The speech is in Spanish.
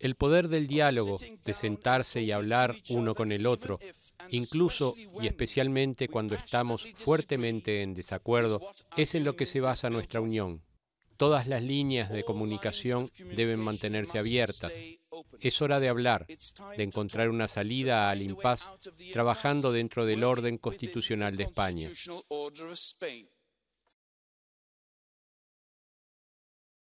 El poder del diálogo, de sentarse y hablar uno con el otro, incluso y especialmente cuando estamos fuertemente en desacuerdo, es en lo que se basa nuestra unión. Todas las líneas de comunicación deben mantenerse abiertas. Es hora de hablar, de encontrar una salida al impasse, trabajando dentro del orden constitucional de España.